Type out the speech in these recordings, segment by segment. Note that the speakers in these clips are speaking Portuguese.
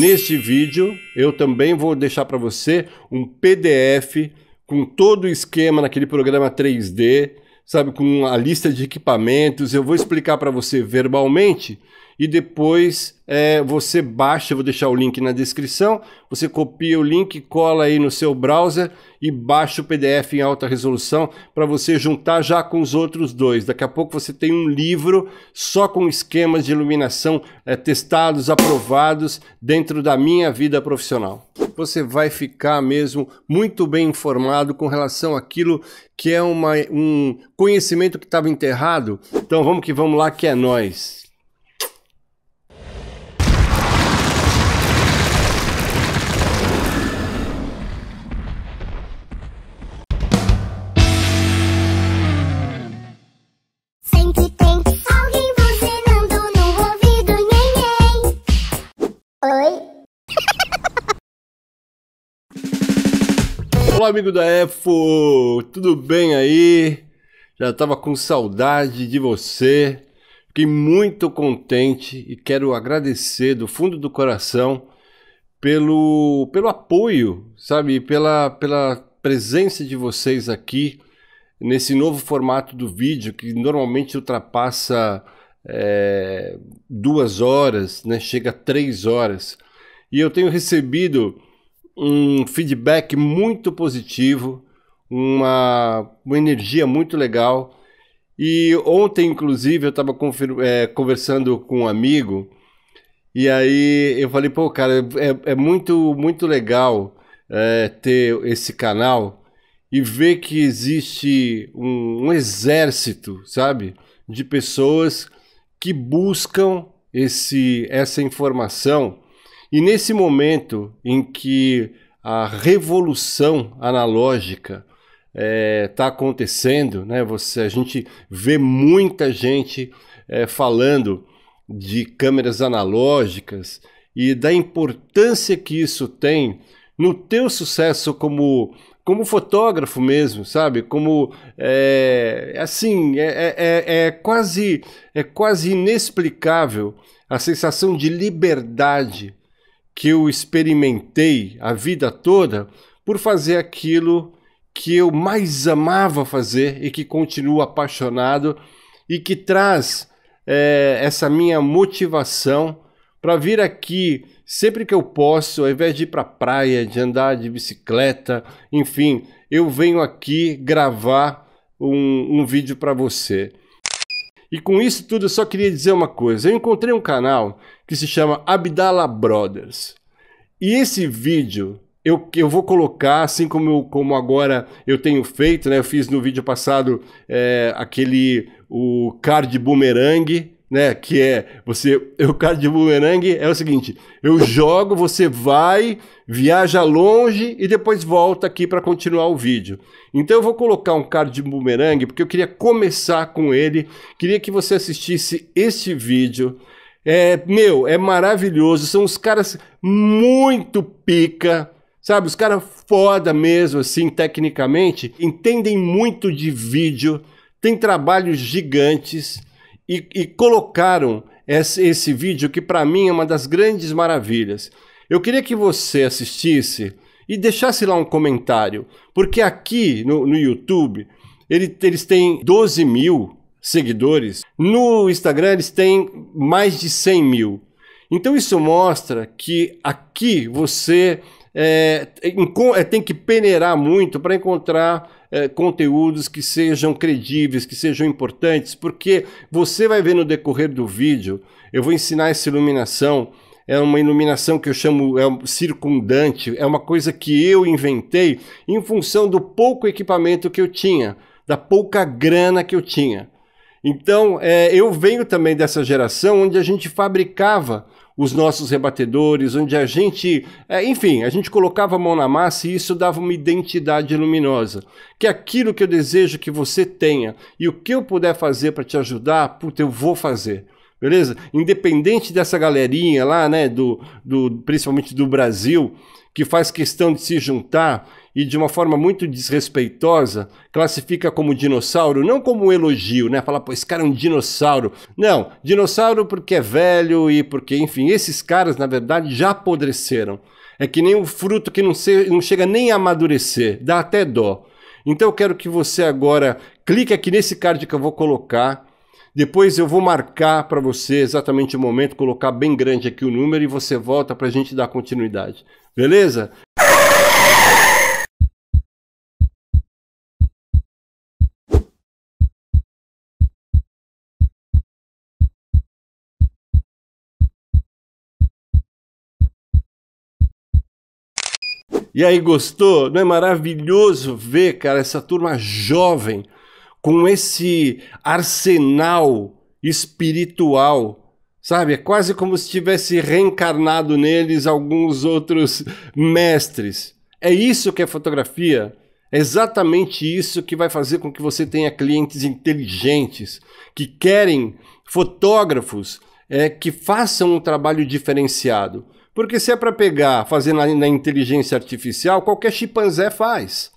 Neste vídeo, eu também vou deixar para você um PDF com todo o esquema naquele programa 3D sabe, com a lista de equipamentos. Eu vou explicar para você verbalmente e depois é, você baixa. Eu vou deixar o link na descrição. Você copia o link, cola aí no seu browser e baixa o PDF em alta resolução para você juntar já com os outros dois. Daqui a pouco você tem um livro só com esquemas de iluminação é, testados, aprovados dentro da minha vida profissional você vai ficar mesmo muito bem informado com relação àquilo que é uma, um conhecimento que estava enterrado. Então vamos que vamos lá, que é nós. Olá, amigo da EFO! Tudo bem aí? Já estava com saudade de você. Fiquei muito contente e quero agradecer do fundo do coração pelo, pelo apoio, sabe? Pela, pela presença de vocês aqui nesse novo formato do vídeo que normalmente ultrapassa é, duas horas, né? chega a três horas. E eu tenho recebido um feedback muito positivo, uma, uma energia muito legal. E ontem, inclusive, eu estava é, conversando com um amigo e aí eu falei, pô, cara, é, é muito, muito legal é, ter esse canal e ver que existe um, um exército, sabe, de pessoas que buscam esse, essa informação e nesse momento em que a revolução analógica está eh, é, acontecendo, né? Você, a gente vê muita gente é, falando de câmeras analógicas e da importância que isso tem no teu sucesso como como fotógrafo mesmo, sabe? Como eh, assim, é, assim é, é, é, quase é quase inexplicável a sensação de liberdade que eu experimentei a vida toda por fazer aquilo que eu mais amava fazer e que continuo apaixonado e que traz é, essa minha motivação para vir aqui sempre que eu posso, ao invés de ir para a praia, de andar de bicicleta, enfim, eu venho aqui gravar um, um vídeo para você. E com isso tudo, eu só queria dizer uma coisa: eu encontrei um canal que se chama Abdallah Brothers. E esse vídeo eu, eu vou colocar, assim como, eu, como agora eu tenho feito, né? Eu fiz no vídeo passado é, aquele o card boomerang, né? Que é você. O card boomerang é o seguinte: eu jogo, você vai, viaja longe e depois volta aqui para continuar o vídeo. Então eu vou colocar um card boomerang porque eu queria começar com ele. Queria que você assistisse este vídeo é, meu, é maravilhoso. São os caras muito pica, sabe? Os caras foda mesmo, assim, tecnicamente. Entendem muito de vídeo, tem trabalhos gigantes e, e colocaram esse, esse vídeo que, para mim, é uma das grandes maravilhas. Eu queria que você assistisse e deixasse lá um comentário, porque aqui no, no YouTube ele, eles têm 12 mil seguidores, no Instagram eles têm mais de 100 mil. Então isso mostra que aqui você é, tem é, que peneirar muito para encontrar é, conteúdos que sejam credíveis, que sejam importantes, porque você vai ver no decorrer do vídeo, eu vou ensinar essa iluminação é uma iluminação que eu chamo é circundante, é uma coisa que eu inventei em função do pouco equipamento que eu tinha, da pouca grana que eu tinha. Então, é, eu venho também dessa geração onde a gente fabricava os nossos rebatedores, onde a gente, é, enfim, a gente colocava a mão na massa e isso dava uma identidade luminosa. Que é aquilo que eu desejo que você tenha e o que eu puder fazer para te ajudar, puta, eu vou fazer beleza? Independente dessa galerinha lá, né, do, do, principalmente do Brasil, que faz questão de se juntar e de uma forma muito desrespeitosa classifica como dinossauro, não como um elogio, né? Falar, pô, esse cara é um dinossauro. Não, dinossauro porque é velho e porque, enfim, esses caras, na verdade, já apodreceram. É que nem um fruto que não, se, não chega nem a amadurecer, dá até dó. Então eu quero que você agora clique aqui nesse card que eu vou colocar. Depois eu vou marcar para você exatamente o momento, colocar bem grande aqui o número e você volta para a gente dar continuidade. Beleza? E aí, gostou? Não é maravilhoso ver, cara, essa turma jovem com esse arsenal espiritual Sabe? É quase como se tivesse reencarnado neles alguns outros mestres. É isso que é fotografia. É exatamente isso que vai fazer com que você tenha clientes inteligentes, que querem fotógrafos é, que façam um trabalho diferenciado. Porque se é para pegar, fazer na, na, inteligência artificial, qualquer chimpanzé faz.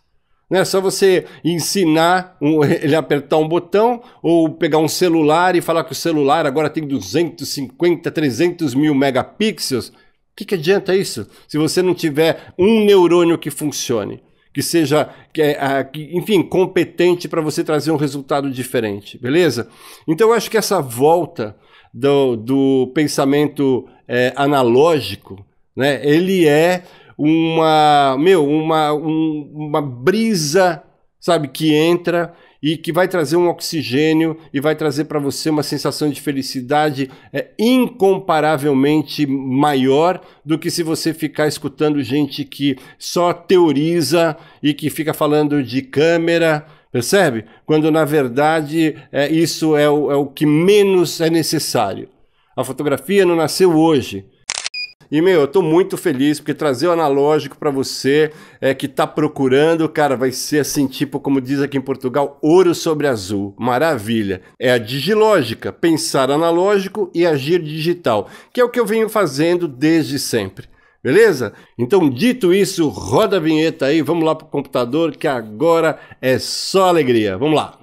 Não é só você ensinar um, ele apertar um botão ou pegar um celular e falar que o celular agora tem 250, 300 mil megapixels. O que, que adianta isso se você não tiver um neurônio que funcione? que seja, que, é, que, enfim, competente para você trazer um resultado diferente, beleza? Então eu acho que essa volta do, do pensamento é, analógico, né? Ele é uma, meu, uma, um, uma brisa, sabe, que entra e que vai trazer um oxigênio e vai trazer para você uma sensação de felicidade é, incomparavelmente maior do que se você ficar escutando gente que só teoriza e que fica falando de câmera. Percebe? Quando na verdade é, isso é o, é o que menos é necessário. A fotografia não nasceu hoje. E, meu, eu tô muito feliz porque trazer o analógico para você é que tá procurando, cara, vai ser assim, tipo, como diz aqui em Portugal, ouro sobre azul. Maravilha. É a digilógica, pensar analógico e agir digital, que é o que eu venho fazendo desde sempre. Beleza? Então, dito isso, roda a vinheta aí, vamos lá pro computador que agora é só alegria. Vamos lá.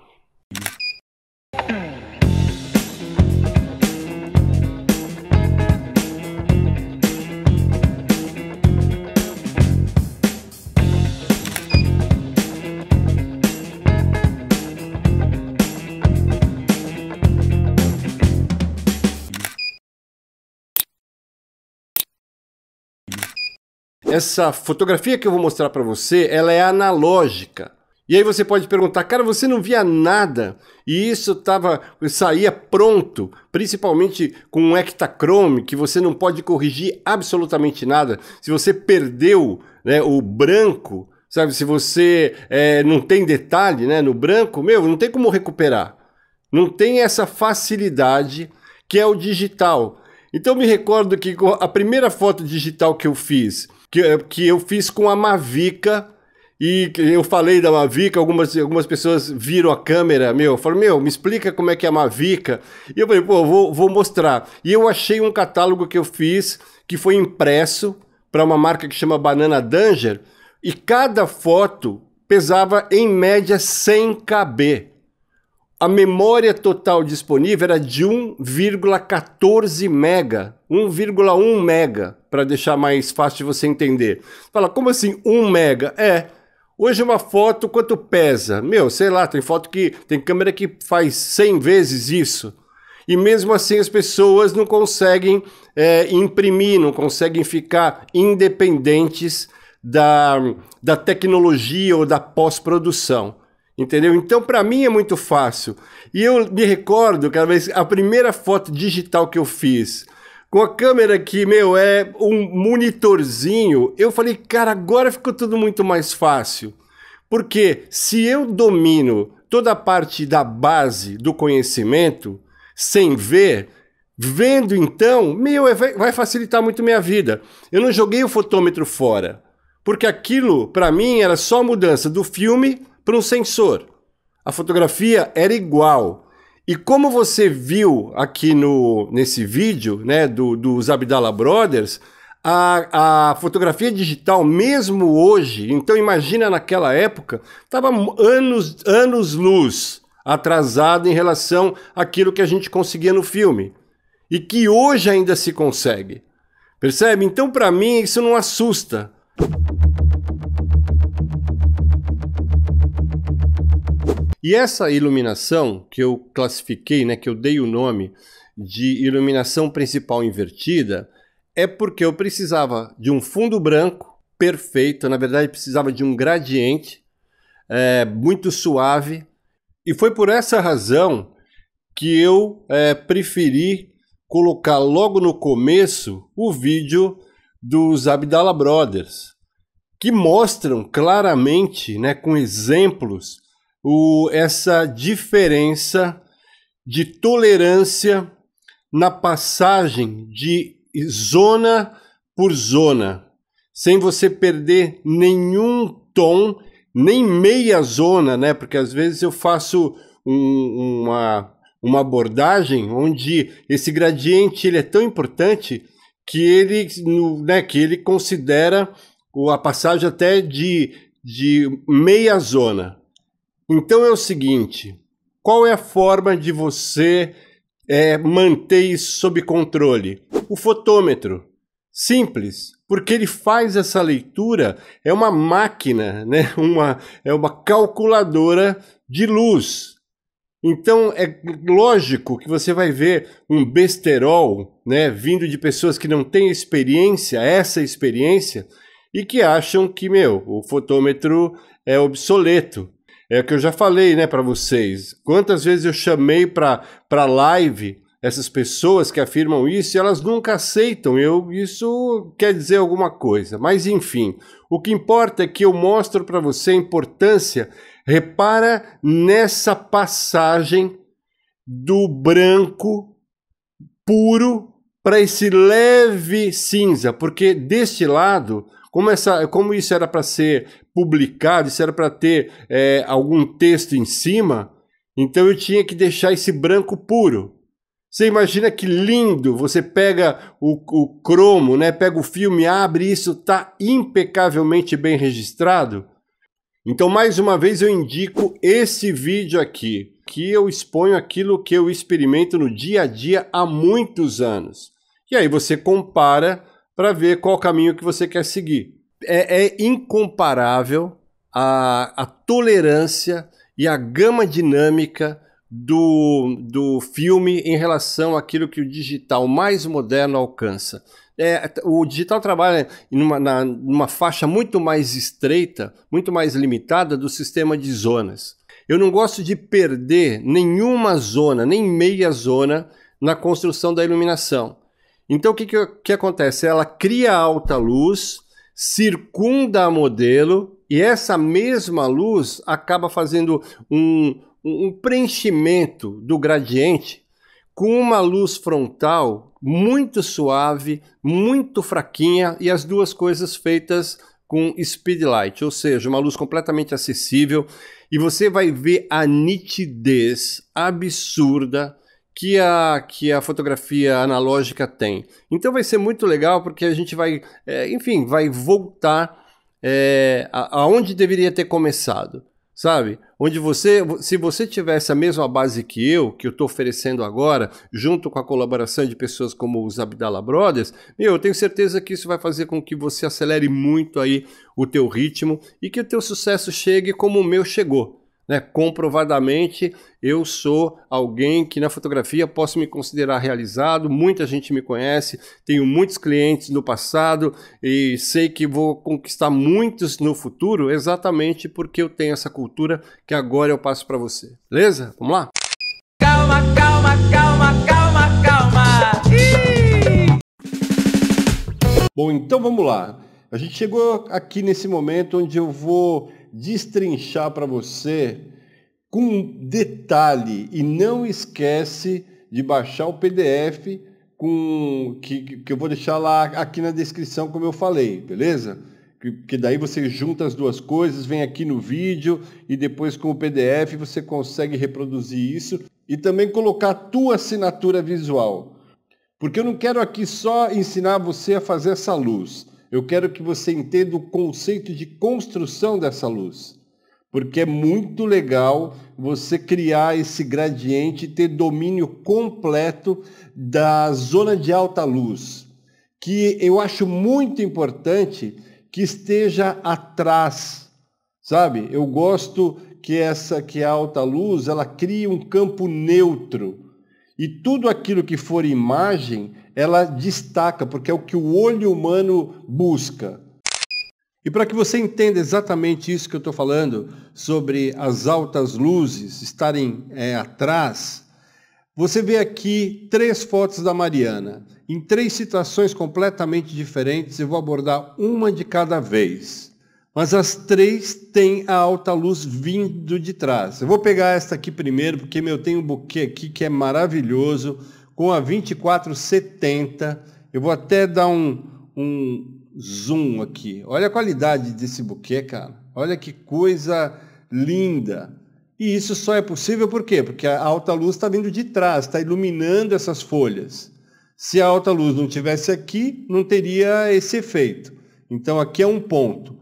Essa fotografia que eu vou mostrar para você, ela é analógica. E aí você pode perguntar, cara, você não via nada e isso tava, saía pronto, principalmente com um hectachrome que você não pode corrigir absolutamente nada. Se você perdeu né, o branco, sabe? Se você é, não tem detalhe né, no branco, meu, não tem como recuperar. Não tem essa facilidade que é o digital. Então me recordo que a primeira foto digital que eu fiz que, é, que eu fiz com a Mavica. E eu falei da Mavica, algumas, algumas pessoas viram a câmera, meu, falaram, meu, me explica como é que é a Mavica. E eu falei, pô, vou, vou mostrar. E eu achei um catálogo que eu fiz, que foi impresso para uma marca que chama Banana Danger, e cada foto pesava em média 100 KB a memória total disponível era de 1,14 mega, 1,1 mega, para deixar mais fácil de você entender. Fala, como assim 1 mega? É, hoje é uma foto quanto pesa? Meu, sei lá, tem foto que tem câmera que faz 100 vezes isso. E mesmo assim as pessoas não conseguem é, imprimir, não conseguem ficar independentes da, da tecnologia ou da pós-produção. Entendeu? Então, para mim é muito fácil. E eu me recordo, cada vez, a primeira foto digital que eu fiz, com a câmera que, meu, é um monitorzinho, eu falei, cara, agora ficou tudo muito mais fácil. Porque se eu domino toda a parte da base do conhecimento, sem ver, vendo então, meu, é, vai facilitar muito minha vida. Eu não joguei o fotômetro fora, porque aquilo, para mim, era só mudança do filme para um sensor. A fotografia era igual. E como você viu aqui no, nesse vídeo né, do, dos Abdallah Brothers, a, a fotografia digital, mesmo hoje, então imagina naquela época, estava anos, anos luz atrasada em relação àquilo que a gente conseguia no filme. E que hoje ainda se consegue. Percebe? Então, para mim, isso não assusta. E essa iluminação que eu classifiquei, né, que eu dei o nome de iluminação principal invertida, é porque eu precisava de um fundo branco perfeito, na verdade precisava de um gradiente é, muito suave, e foi por essa razão que eu é, preferi colocar logo no começo o vídeo dos Abdallah Brothers, que mostram claramente, né, com exemplos, o, essa diferença de tolerância na passagem de zona por zona, sem você perder nenhum tom, nem meia zona, né? Porque às vezes eu faço um, uma, uma abordagem onde esse gradiente ele é tão importante que ele, né, que ele considera a passagem até de, de meia zona. Então é o seguinte: qual é a forma de você é, manter isso sob controle? O fotômetro. Simples, porque ele faz essa leitura, é uma máquina, né? uma, é uma calculadora de luz. Então é lógico que você vai ver um besterol né, vindo de pessoas que não têm experiência, essa experiência, e que acham que, meu, o fotômetro é obsoleto. É o que eu já falei, né, para vocês. Quantas vezes eu chamei para para live essas pessoas que afirmam isso e elas nunca aceitam. Eu isso quer dizer alguma coisa. Mas enfim, o que importa é que eu mostro para você a importância. Repara nessa passagem do branco puro para esse leve cinza, porque deste lado como, essa, como isso era para ser publicado, isso era para ter é, algum texto em cima, então eu tinha que deixar esse branco puro. Você imagina que lindo! Você pega o, o cromo, né? Pega o filme, abre isso, está impecavelmente bem registrado. Então, mais uma vez, eu indico esse vídeo aqui, que eu exponho aquilo que eu experimento no dia a dia há muitos anos. E aí você compara para ver qual caminho que você quer seguir. É, é incomparável a, a tolerância e a gama dinâmica do, do filme em relação àquilo que o digital mais moderno alcança. É, o digital trabalha numa, na, numa faixa muito mais estreita, muito mais limitada do sistema de zonas. Eu não gosto de perder nenhuma zona, nem meia zona, na construção da iluminação. Então o que, que, que acontece? Ela cria alta luz, circunda a modelo e essa mesma luz acaba fazendo um, um preenchimento do gradiente com uma luz frontal muito suave, muito fraquinha e as duas coisas feitas com speed light, ou seja, uma luz completamente acessível e você vai ver a nitidez absurda que a, que a fotografia analógica tem. Então vai ser muito legal porque a gente vai, é, enfim, vai voltar é, aonde deveria ter começado, sabe? Onde você, se você tivesse a mesma base que eu, que eu estou oferecendo agora, junto com a colaboração de pessoas como os Abdala Brothers, meu, eu tenho certeza que isso vai fazer com que você acelere muito aí o teu ritmo e que o teu sucesso chegue como o meu chegou né? Comprovadamente, eu sou alguém que na fotografia posso me considerar realizado, muita gente me conhece, tenho muitos clientes no passado e sei que vou conquistar muitos no futuro exatamente porque eu tenho essa cultura que agora eu passo para você. Beleza? Vamos lá? Calma, calma, calma, calma, calma. Ih! Bom, então vamos lá. A gente chegou aqui nesse momento onde eu vou destrinchar para você com detalhe e não esquece de baixar o PDF com que, que eu vou deixar lá aqui na descrição como eu falei, beleza? Que, que daí você junta as duas coisas, vem aqui no vídeo e depois com o PDF você consegue reproduzir isso e também colocar a tua assinatura visual. Porque eu não quero aqui só ensinar você a fazer essa luz eu quero que você entenda o conceito de construção dessa luz. Porque é muito legal você criar esse gradiente e ter domínio completo da zona de alta luz, que eu acho muito importante que esteja atrás, sabe? Eu gosto que essa que a alta luz, ela cria um campo neutro. E tudo aquilo que for imagem ela destaca, porque é o que o olho humano busca. E para que você entenda exatamente isso que eu estou falando, sobre as altas luzes estarem é, atrás, você vê aqui três fotos da Mariana, em três situações completamente diferentes, eu vou abordar uma de cada vez. Mas as três têm a alta luz vindo de trás. Eu vou pegar esta aqui primeiro, porque meu, tem um buquê aqui que é maravilhoso com a 2470. Eu vou até dar um, um zoom aqui. Olha a qualidade desse buquê, cara. Olha que coisa linda. E isso só é possível por quê? Porque a alta luz está vindo de trás, está iluminando essas folhas. Se a alta luz não tivesse aqui, não teria esse efeito. Então aqui é um ponto.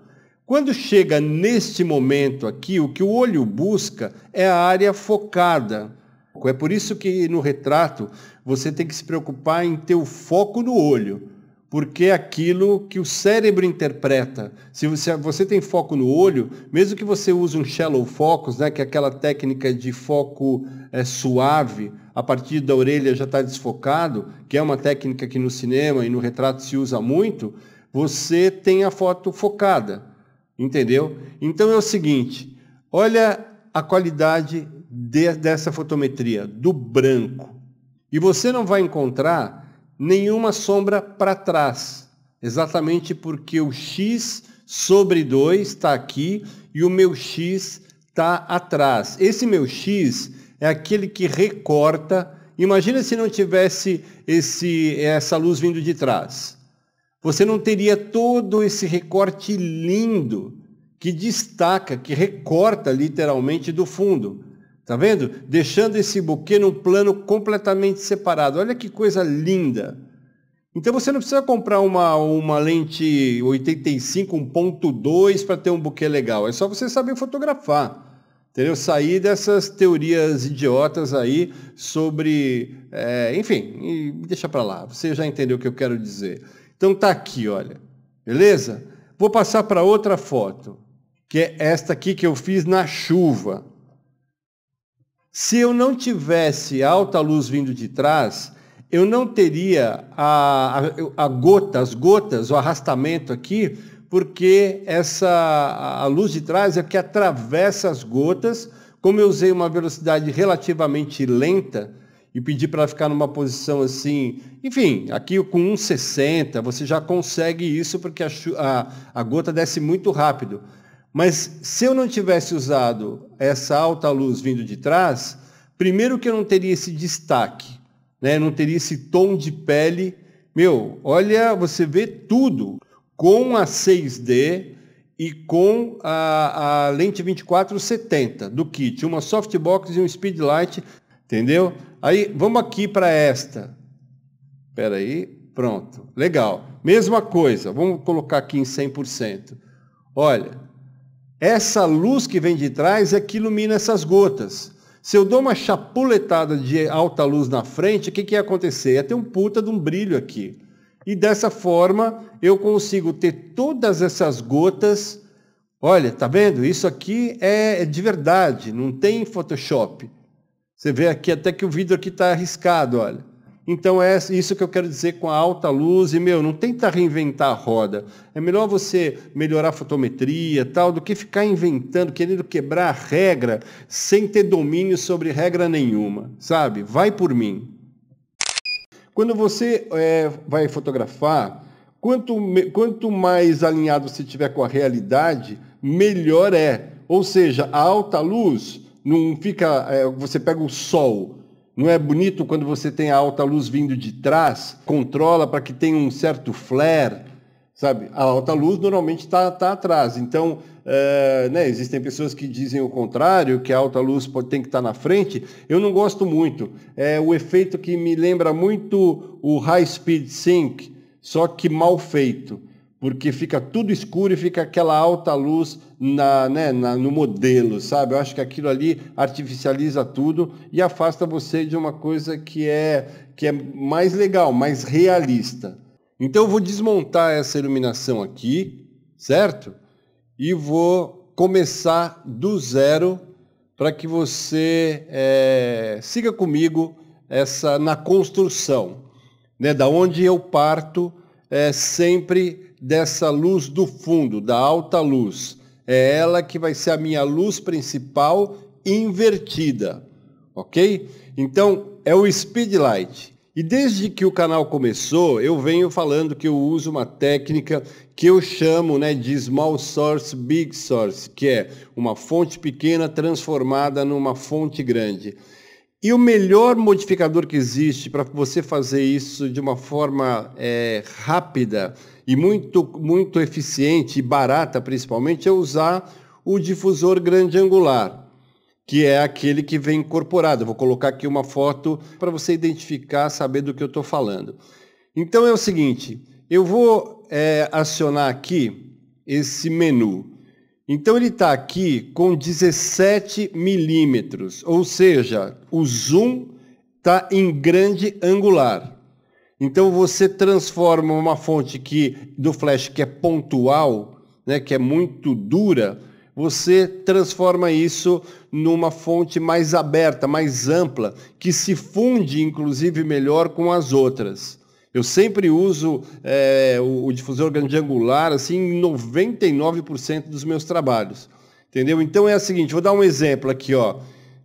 Quando chega neste momento aqui, o que o olho busca é a área focada. É por isso que no retrato você tem que se preocupar em ter o foco no olho, porque é aquilo que o cérebro interpreta. Se você, você tem foco no olho, mesmo que você use um shallow focus, né, que é aquela técnica de foco é, suave, a partir da orelha já está desfocado, que é uma técnica que no cinema e no retrato se usa muito, você tem a foto focada, entendeu? Então é o seguinte, olha a qualidade de, dessa fotometria, do branco. E você não vai encontrar nenhuma sombra para trás, exatamente porque o x sobre 2 está aqui e o meu x está atrás. Esse meu x é aquele que recorta. Imagina se não tivesse esse, essa luz vindo de trás. Você não teria todo esse recorte lindo que destaca, que recorta literalmente do fundo. Tá vendo? Deixando esse buquê num plano completamente separado. Olha que coisa linda. Então você não precisa comprar uma, uma lente 85 1.2 para ter um buquê legal. É só você saber fotografar. Entendeu? Sair dessas teorias idiotas aí sobre. É, enfim, deixa para lá. Você já entendeu o que eu quero dizer. Então tá aqui, olha. Beleza? Vou passar para outra foto, que é esta aqui que eu fiz na chuva. Se eu não tivesse alta luz vindo de trás, eu não teria a, a, a gota, as gotas, o arrastamento aqui, porque essa a luz de trás é que atravessa as gotas. Como eu usei uma velocidade relativamente lenta e pedi para ficar numa posição assim, enfim, aqui com 1,60 você já consegue isso porque a, a, a gota desce muito rápido. Mas se eu não tivesse usado essa alta luz vindo de trás, primeiro que eu não teria esse destaque, né? Eu não teria esse tom de pele. Meu, olha, você vê tudo com a 6D e com a, a lente 2470 do kit, uma softbox e um speedlight, entendeu? Aí vamos aqui para esta. Espera aí, pronto. Legal. Mesma coisa. Vamos colocar aqui em 100%. Olha, essa luz que vem de trás é que ilumina essas gotas. Se eu dou uma chapuletada de alta luz na frente, o que, que ia acontecer? Ia ter um puta de um brilho aqui. E dessa forma eu consigo ter todas essas gotas. Olha, tá vendo? Isso aqui é, é de verdade, não tem Photoshop. Você vê aqui até que o vidro aqui está arriscado, olha. Então é isso que eu quero dizer com a alta luz e meu, não tenta reinventar a roda. É melhor você melhorar a fotometria, tal, do que ficar inventando, querendo quebrar a regra sem ter domínio sobre regra nenhuma, sabe? Vai por mim. Quando você é, vai fotografar, quanto, quanto mais alinhado você tiver com a realidade, melhor é. Ou seja, a alta luz não fica, é, você pega o sol não é bonito quando você tem a alta luz vindo de trás, controla para que tenha um certo flare, sabe? A alta luz normalmente está tá atrás. Então, é, né, existem pessoas que dizem o contrário, que a alta luz pode, tem que estar tá na frente. Eu não gosto muito. É o efeito que me lembra muito o high speed sync, só que mal feito porque fica tudo escuro e fica aquela alta luz na, né, na, no modelo, sabe? Eu acho que aquilo ali artificializa tudo e afasta você de uma coisa que é, que é mais legal, mais realista. Então eu vou desmontar essa iluminação aqui, certo? E vou começar do zero para que você é, siga comigo essa na construção, né? Da onde eu parto é sempre dessa luz do fundo, da alta luz. É ela que vai ser a minha luz principal invertida, ok? Então, é o speed light. E desde que o canal começou, eu venho falando que eu uso uma técnica que eu chamo né, de small source, big source, que é uma fonte pequena transformada numa fonte grande. E o melhor modificador que existe para você fazer isso de uma forma é, rápida e muito, muito eficiente e barata, principalmente, é usar o difusor grande angular, que é aquele que vem incorporado. vou colocar aqui uma foto para você identificar, saber do que eu estou falando. Então é o seguinte, eu vou é, acionar aqui esse menu. Então ele está aqui com 17 milímetros, ou seja, o zoom está em grande angular. Então você transforma uma fonte que do flash que é pontual, né, que é muito dura, você transforma isso numa fonte mais aberta, mais ampla, que se funde inclusive melhor com as outras. Eu sempre uso é, o, o, difusor grandiangular assim, em 99% dos meus trabalhos. Entendeu? Então é o seguinte, vou dar um exemplo aqui. Ó.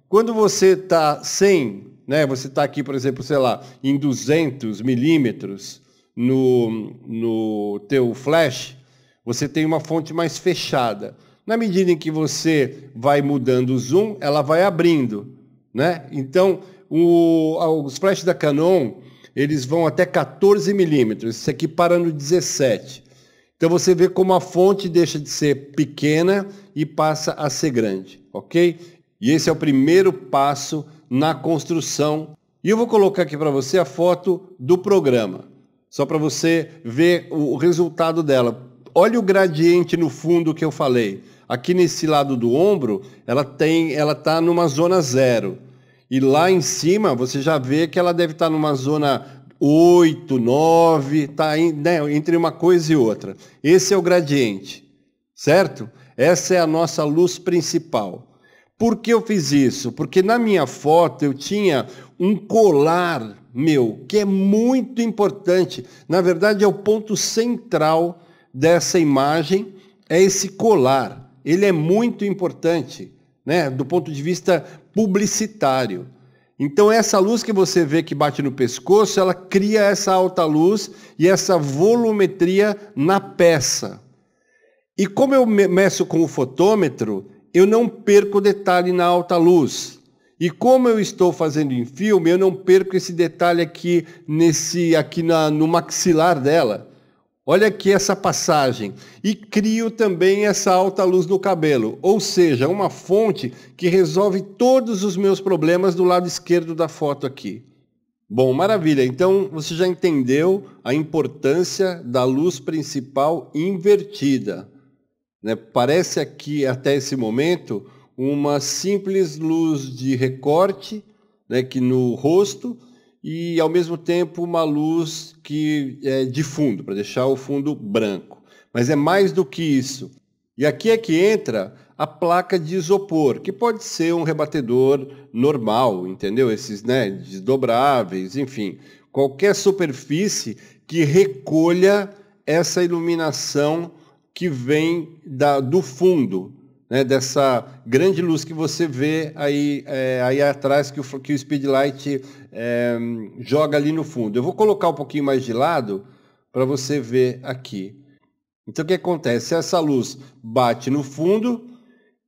Quando você está sem, né, você está aqui, por exemplo, sei lá, em 200 milímetros no, no teu flash, você tem uma fonte mais fechada. Na medida em que você vai mudando o zoom, ela vai abrindo. Né? Então, o, os flashes da Canon eles vão até 14 milímetros, isso aqui para no 17. Então você vê como a fonte deixa de ser pequena e passa a ser grande, ok? E esse é o primeiro passo na construção. E eu vou colocar aqui para você a foto do programa, só para você ver o resultado dela. Olha o gradiente no fundo que eu falei. Aqui nesse lado do ombro, ela tem, ela está numa zona zero. E lá em cima você já vê que ela deve estar numa zona 8, 9, tá em, né, entre uma coisa e outra. Esse é o gradiente, certo? Essa é a nossa luz principal. Por que eu fiz isso? Porque na minha foto eu tinha um colar meu, que é muito importante. Na verdade, é o ponto central dessa imagem, é esse colar. Ele é muito importante, né? do ponto de vista publicitário. Então essa luz que você vê que bate no pescoço, ela cria essa alta luz e essa volumetria na peça. E como eu meço com o fotômetro, eu não perco detalhe na alta luz. E como eu estou fazendo em filme, eu não perco esse detalhe aqui nesse aqui na, no maxilar dela. Olha aqui essa passagem. E crio também essa alta luz no cabelo, ou seja, uma fonte que resolve todos os meus problemas do lado esquerdo da foto aqui. Bom, maravilha. Então você já entendeu a importância da luz principal invertida. Né? Parece aqui, até esse momento, uma simples luz de recorte né, que no rosto e, ao mesmo tempo, uma luz que é, de fundo, para deixar o fundo branco. Mas é mais do que isso. E aqui é que entra a placa de isopor, que pode ser um rebatedor normal, entendeu? Esses né, desdobráveis, enfim, qualquer superfície que recolha essa iluminação que vem da, do fundo, né, dessa grande luz que você vê aí, é, aí atrás, que o, que o speedlight é, joga ali no fundo. Eu vou colocar um pouquinho mais de lado para você ver aqui. Então o que acontece? Essa luz bate no fundo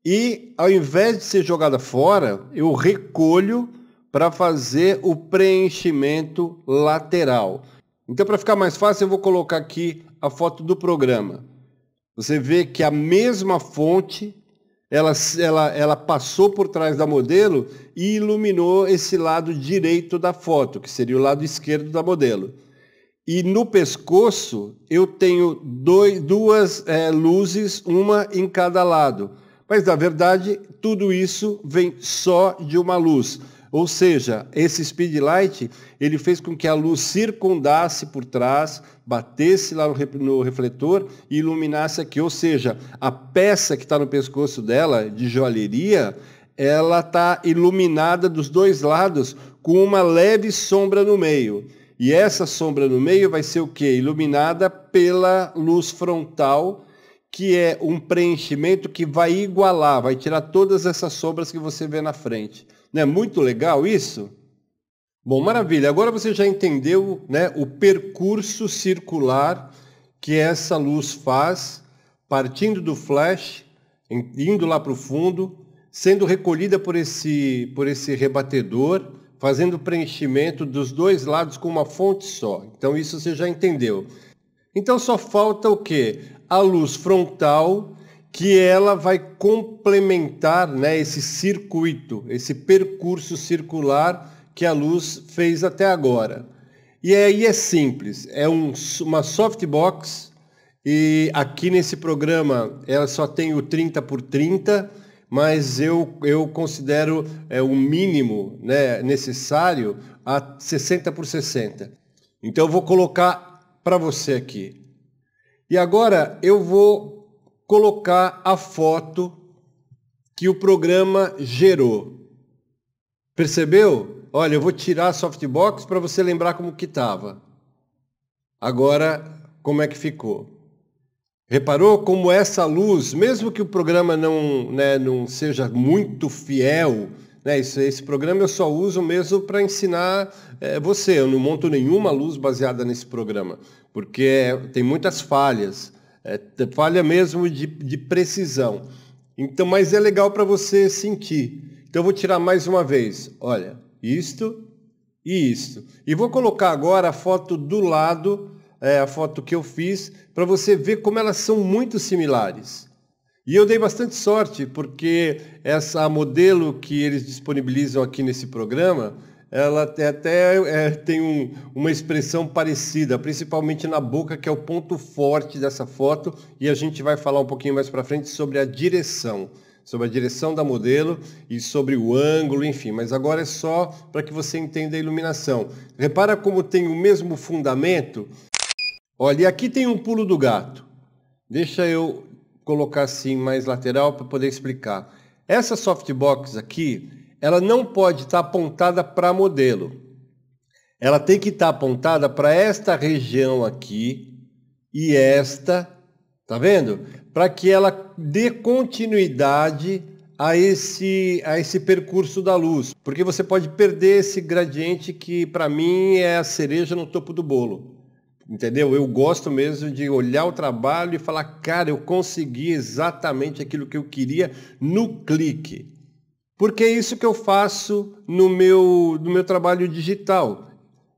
e ao invés de ser jogada fora, eu recolho para fazer o preenchimento lateral. Então para ficar mais fácil, eu vou colocar aqui a foto do programa. Você vê que a mesma fonte ela, ela, ela passou por trás da modelo e iluminou esse lado direito da foto, que seria o lado esquerdo da modelo. E no pescoço eu tenho dois, duas é, luzes, uma em cada lado. Mas na verdade, tudo isso vem só de uma luz. Ou seja, esse speed light, ele fez com que a luz circundasse por trás, batesse lá no refletor e iluminasse aqui. Ou seja, a peça que está no pescoço dela, de joalheria, ela está iluminada dos dois lados com uma leve sombra no meio. E essa sombra no meio vai ser o quê? Iluminada pela luz frontal, que é um preenchimento que vai igualar, vai tirar todas essas sombras que você vê na frente. Não é muito legal isso? Bom, maravilha. Agora você já entendeu né, o percurso circular que essa luz faz, partindo do flash, indo lá para o fundo, sendo recolhida por esse, por esse rebatedor, fazendo preenchimento dos dois lados com uma fonte só. Então isso você já entendeu. Então só falta o quê? A luz frontal que ela vai complementar né, esse circuito, esse percurso circular que a luz fez até agora. E aí é simples, é um, uma softbox e aqui nesse programa ela só tem o 30 por 30, mas eu, eu considero é, o mínimo né, necessário a 60 por 60. Então eu vou colocar para você aqui. E agora eu vou colocar a foto que o programa gerou. Percebeu? Olha, eu vou tirar a softbox para você lembrar como que estava. Agora, como é que ficou? Reparou como essa luz, mesmo que o programa não, né, não seja muito fiel, né, esse, esse programa eu só uso mesmo para ensinar é, você. Eu não monto nenhuma luz baseada nesse programa, porque é, tem muitas falhas. É, falha mesmo de, de precisão. Então, mas é legal para você sentir. Então, eu vou tirar mais uma vez. Olha, isto e isto. E vou colocar agora a foto do lado, é, a foto que eu fiz, para você ver como elas são muito similares. E eu dei bastante sorte, porque essa modelo que eles disponibilizam aqui nesse programa, ela é até é, tem um, uma expressão parecida, principalmente na boca, que é o ponto forte dessa foto, e a gente vai falar um pouquinho mais para frente sobre a direção, sobre a direção da modelo e sobre o ângulo, enfim, mas agora é só para que você entenda a iluminação. Repara como tem o mesmo fundamento. Olha, e aqui tem um pulo do gato. Deixa eu colocar assim mais lateral para poder explicar. Essa softbox aqui, ela não pode estar apontada para modelo. Ela tem que estar apontada para esta região aqui e esta, tá vendo? Para que ela dê continuidade a esse, a esse percurso da luz, porque você pode perder esse gradiente que para mim é a cereja no topo do bolo. Entendeu? Eu gosto mesmo de olhar o trabalho e falar, cara, eu consegui exatamente aquilo que eu queria no clique. Porque é isso que eu faço no meu, no meu trabalho digital.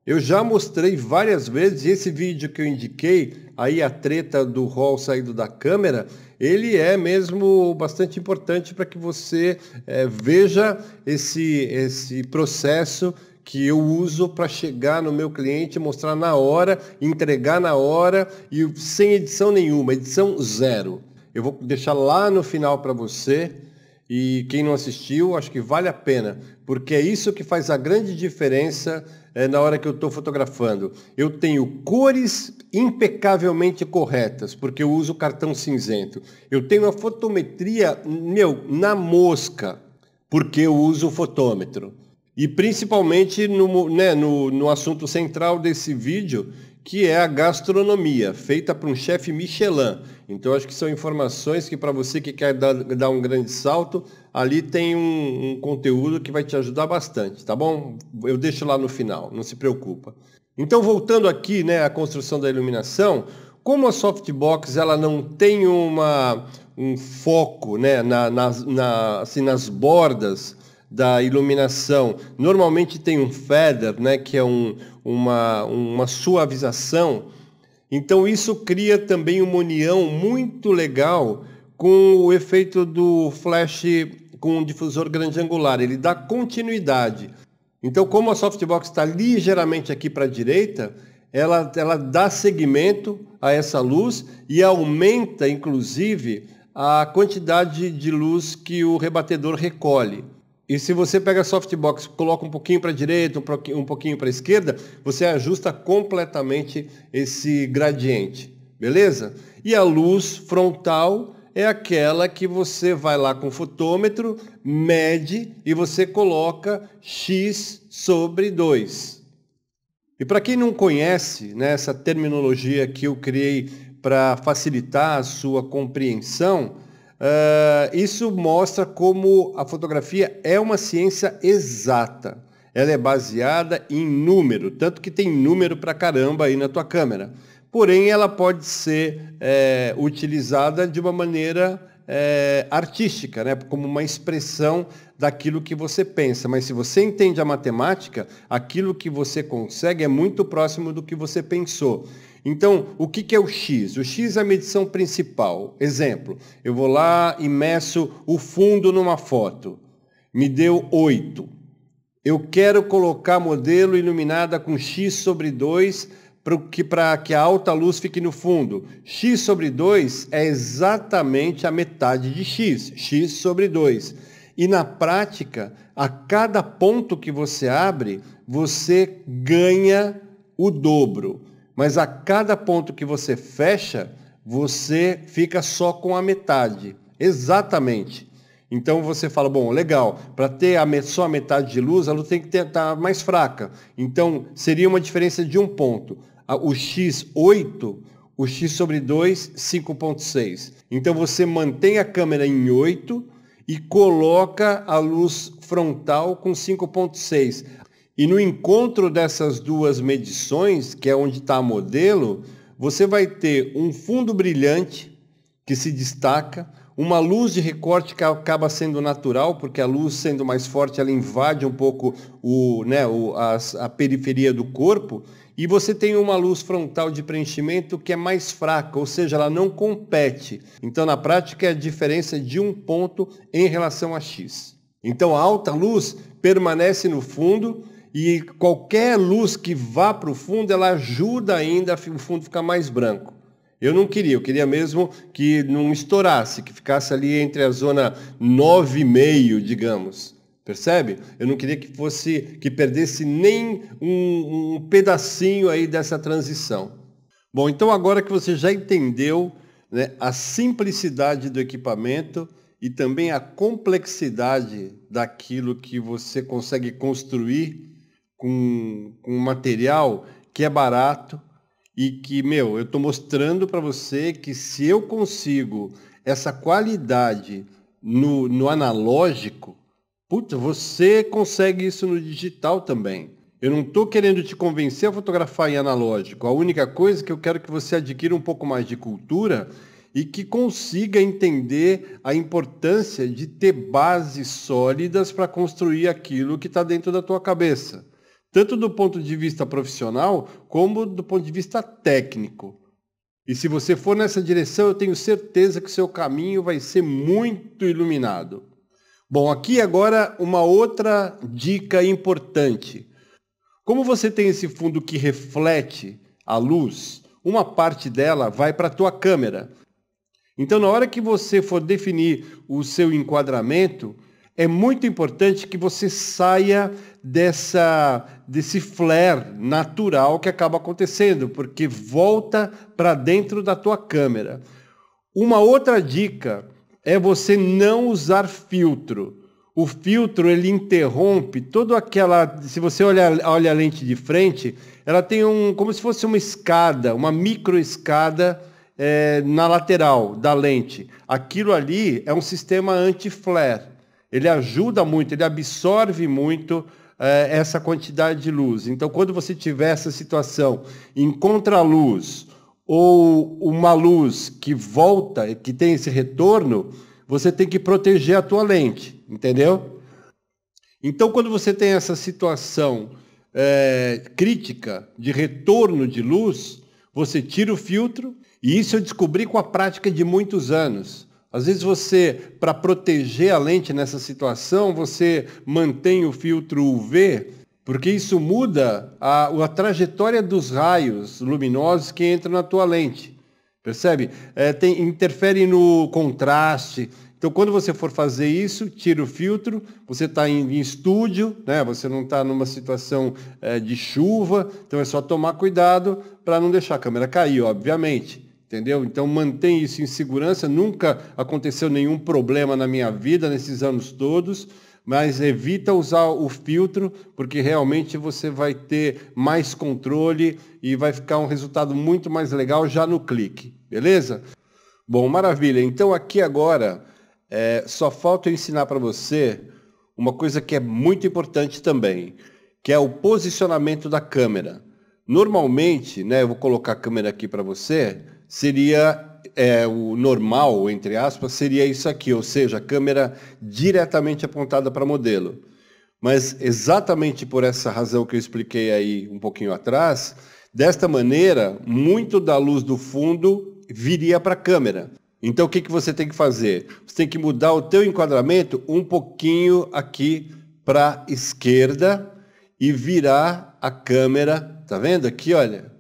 Eu já mostrei várias vezes, esse vídeo que eu indiquei, aí a treta do hall saindo da câmera, ele é mesmo bastante importante para que você é, veja esse, esse processo que eu uso para chegar no meu cliente, mostrar na hora, entregar na hora e sem edição nenhuma, edição zero. Eu vou deixar lá no final para você e quem não assistiu, acho que vale a pena, porque é isso que faz a grande diferença é, na hora que eu estou fotografando. Eu tenho cores impecavelmente corretas, porque eu uso cartão cinzento. Eu tenho a fotometria, meu, na mosca, porque eu uso o fotômetro. E principalmente no, né, no, no assunto central desse vídeo, que é a gastronomia, feita por um chefe Michelin. Então, acho que são informações que, para você que quer dar, dar, um grande salto, ali tem um, um conteúdo que vai te ajudar bastante, tá bom? Eu deixo lá no final, não se preocupa. Então, voltando aqui né, à construção da iluminação, como a softbox ela não tem uma, um foco né, na, na, na, assim, nas bordas da iluminação, normalmente tem um feather, né, que é um, uma, uma suavização. Então isso cria também uma união muito legal com o efeito do flash com um difusor grande angular, ele dá continuidade. Então, como a softbox está ligeiramente aqui para a direita, ela, ela dá segmento a essa luz e aumenta, inclusive, a quantidade de luz que o rebatedor recolhe. E se você pega a softbox, coloca um pouquinho para a direita, um pouquinho para a esquerda, você ajusta completamente esse gradiente, beleza? E a luz frontal é aquela que você vai lá com o fotômetro, mede e você coloca x sobre 2. E para quem não conhece né, essa terminologia que eu criei para facilitar a sua compreensão, Uh, isso mostra como a fotografia é uma ciência exata. Ela é baseada em número, tanto que tem número pra caramba aí na tua câmera. Porém, ela pode ser é, utilizada de uma maneira é, artística, né? como uma expressão daquilo que você pensa. Mas se você entende a matemática, aquilo que você consegue é muito próximo do que você pensou. Então, o que, que é o X? O X é a medição principal. Exemplo, eu vou lá e meço o fundo numa foto. Me deu 8. Eu quero colocar modelo iluminada com X sobre 2 para que a alta luz fique no fundo. X sobre 2 é exatamente a metade de X, X sobre 2. E na prática, a cada ponto que você abre, você ganha o dobro. Mas a cada ponto que você fecha, você fica só com a metade. Exatamente. Então você fala, bom, legal, para ter a só a metade de luz, a luz tem que estar tá mais fraca. Então seria uma diferença de um ponto. O X8, o X sobre 2, 5.6. Então você mantém a câmera em 8 e coloca a luz frontal com 5.6. E no encontro dessas duas medições, que é onde está o modelo, você vai ter um fundo brilhante que se destaca, uma luz de recorte que acaba sendo natural, porque a luz sendo mais forte ela invade um pouco o, né, o, a, a periferia do corpo, e você tem uma luz frontal de preenchimento que é mais fraca, ou seja, ela não compete. Então, na prática, é a diferença de um ponto em relação a X. Então, a alta luz permanece no fundo e qualquer luz que vá para o fundo, ela ajuda ainda o fundo ficar mais branco. Eu não queria, eu queria mesmo que não estourasse, que ficasse ali entre a zona 9,5, meio, digamos. Percebe? Eu não queria que fosse, que perdesse nem um, um pedacinho aí dessa transição. Bom, então agora que você já entendeu né, a simplicidade do equipamento e também a complexidade daquilo que você consegue construir com, com um material que é barato e que, meu, eu estou mostrando para você que se eu consigo essa qualidade no, no analógico, puta, você consegue isso no digital também. Eu não estou querendo te convencer a fotografar em analógico. A única coisa é que eu quero que você adquira um pouco mais de cultura e que consiga entender a importância de ter bases sólidas para construir aquilo que está dentro da tua cabeça tanto do ponto de vista profissional como do ponto de vista técnico. E se você for nessa direção, eu tenho certeza que o seu caminho vai ser muito iluminado. Bom, aqui agora uma outra dica importante. Como você tem esse fundo que reflete a luz, uma parte dela vai para a tua câmera. Então, na hora que você for definir o seu enquadramento, é muito importante que você saia dessa desse flare natural que acaba acontecendo, porque volta para dentro da tua câmera. Uma outra dica é você não usar filtro. O filtro ele interrompe toda aquela, se você olha, olha a lente de frente, ela tem um como se fosse uma escada, uma micro escada é, eh, na lateral da lente. Aquilo ali é um sistema anti-flare ele ajuda muito, ele absorve muito é, essa quantidade de luz. Então, quando você tiver essa situação em contraluz ou uma luz que volta, que tem esse retorno, você tem que proteger a tua lente, entendeu? Então, quando você tem essa situação é, crítica de retorno de luz, você tira o filtro, e isso eu descobri com a prática de muitos anos. Às vezes você, para proteger a lente nessa situação, você mantém o filtro UV, porque isso muda a, a trajetória dos raios luminosos que entram na tua lente. Percebe? É, tem, interfere no contraste. Então, quando você for fazer isso, tira o filtro. Você está em, em, estúdio, né? Você não está numa situação é, de chuva, então é só tomar cuidado para não deixar a câmera cair, obviamente entendeu? Então mantém isso em segurança. Nunca aconteceu nenhum problema na minha vida nesses anos todos, mas evita usar o filtro, porque realmente você vai ter mais controle e vai ficar um resultado muito mais legal já no clique, beleza? Bom, maravilha. Então aqui agora é, só falta eu ensinar para você uma coisa que é muito importante também, que é o posicionamento da câmera. Normalmente, né, eu vou colocar a câmera aqui para você, seria é, o normal, entre aspas, seria isso aqui, ou seja, a câmera diretamente apontada para modelo. Mas exatamente por essa razão que eu expliquei aí um pouquinho atrás, desta maneira, muito da luz do fundo viria para a câmera. Então o que, que você tem que fazer? Você tem que mudar o teu enquadramento um pouquinho aqui para a esquerda e virar a câmera, tá vendo aqui, olha?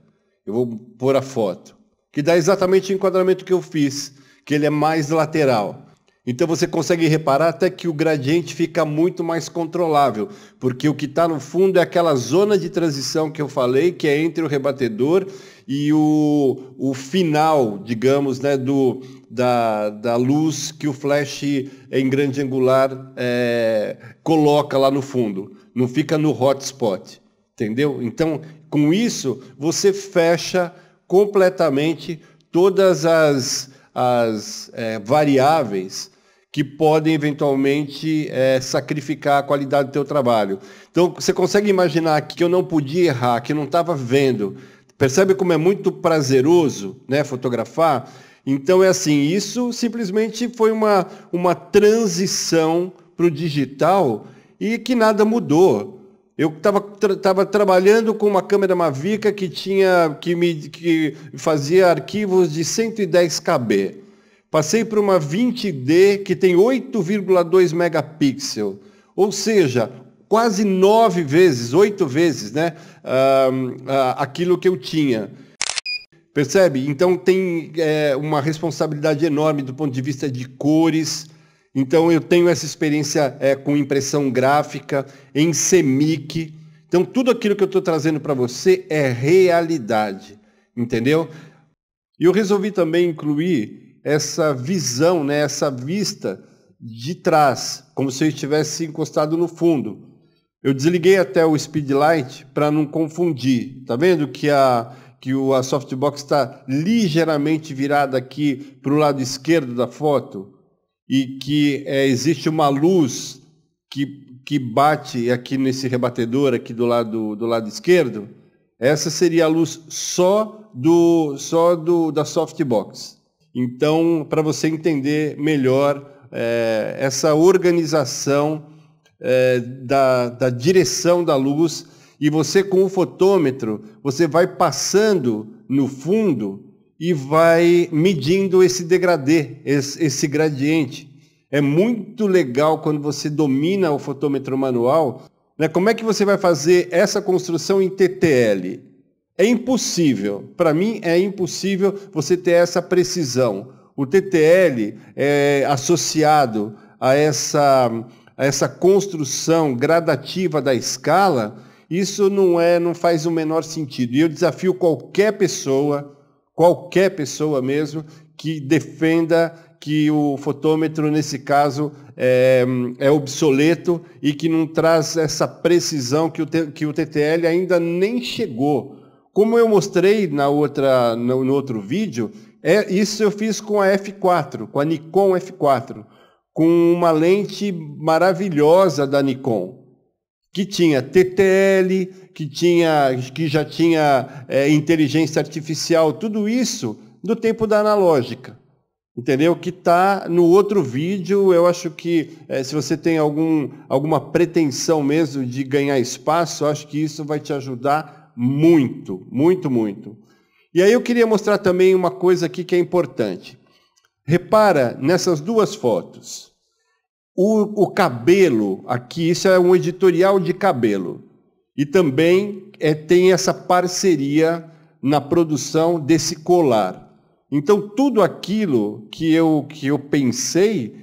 Eu vou pôr a foto que dá exatamente o enquadramento que eu fiz, que ele é mais lateral. Então você consegue reparar até que o gradiente fica muito mais controlável, porque o que está no fundo é aquela zona de transição que eu falei, que é entre o rebatedor e o, o final, digamos, né, do, da, da luz que o flash em grande angular é, coloca lá no fundo. Não fica no hotspot, entendeu? Então, com isso, você fecha completamente todas as, as é, variáveis que podem eventualmente é, sacrificar a qualidade do teu trabalho. Então, você consegue imaginar que eu não podia errar, que não estava vendo. Percebe como é muito prazeroso né, fotografar? Então, é assim, isso simplesmente foi uma, uma transição para o digital e que nada mudou. Eu estava tra trabalhando com uma câmera Mavica que tinha que me que fazia arquivos de 110 KB. Passei para uma 20D que tem 8,2 megapixel, ou seja, quase nove vezes, oito vezes, né, uh, uh, aquilo que eu tinha. Percebe? Então tem é, uma responsabilidade enorme do ponto de vista de cores, então eu tenho essa experiência é, com impressão gráfica, em CEMIC. Então tudo aquilo que eu estou trazendo para você é realidade, entendeu? E eu resolvi também incluir essa visão, né, essa vista de trás, como se eu estivesse encostado no fundo. Eu desliguei até o speedlight para não confundir. Tá vendo que a que a softbox está ligeiramente virada aqui para o lado esquerdo da foto? e que é, existe uma luz que, que bate aqui nesse rebatedor aqui do lado, do lado esquerdo, essa seria a luz só do só do da softbox. Então, para você entender melhor é, essa organização é, da, da direção da luz e você com o fotômetro, você vai passando no fundo e vai medindo esse degradê, esse, esse gradiente. É muito legal quando você domina o fotômetro manual. Né? Como é que você vai fazer essa construção em TTL? É impossível. Para mim, é impossível você ter essa precisão. O TTL é associado a essa, a essa construção gradativa da escala. Isso não é, não faz o menor sentido. E eu desafio qualquer pessoa qualquer pessoa mesmo que defenda que o fotômetro, nesse caso, é, é, obsoleto e que não traz essa precisão que o, que o TTL ainda nem chegou. Como eu mostrei na outra, no, no outro vídeo, é, isso eu fiz com a F4, com a Nikon F4, com uma lente maravilhosa da Nikon que tinha TTL, que, tinha, que já tinha é, inteligência artificial, tudo isso do tempo da analógica. Entendeu? Que está no outro vídeo. Eu acho que é, se você tem algum, alguma pretensão mesmo de ganhar espaço, acho que isso vai te ajudar muito, muito, muito. E aí eu queria mostrar também uma coisa aqui que é importante. Repara nessas duas fotos. O, o cabelo, aqui, isso é um editorial de cabelo. E também é, tem essa parceria na produção desse colar. Então, tudo aquilo que eu, que eu pensei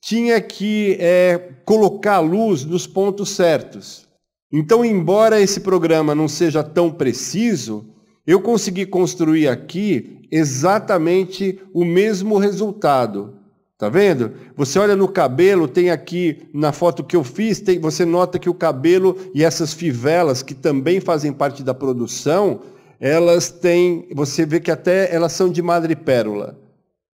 tinha que é, colocar a luz nos pontos certos. Então, embora esse programa não seja tão preciso, eu consegui construir aqui exatamente o mesmo resultado. Tá vendo? Você olha no cabelo, tem aqui na foto que eu fiz, tem, você nota que o cabelo e essas fivelas que também fazem parte da produção, elas têm, você vê que até elas são de madrepérola.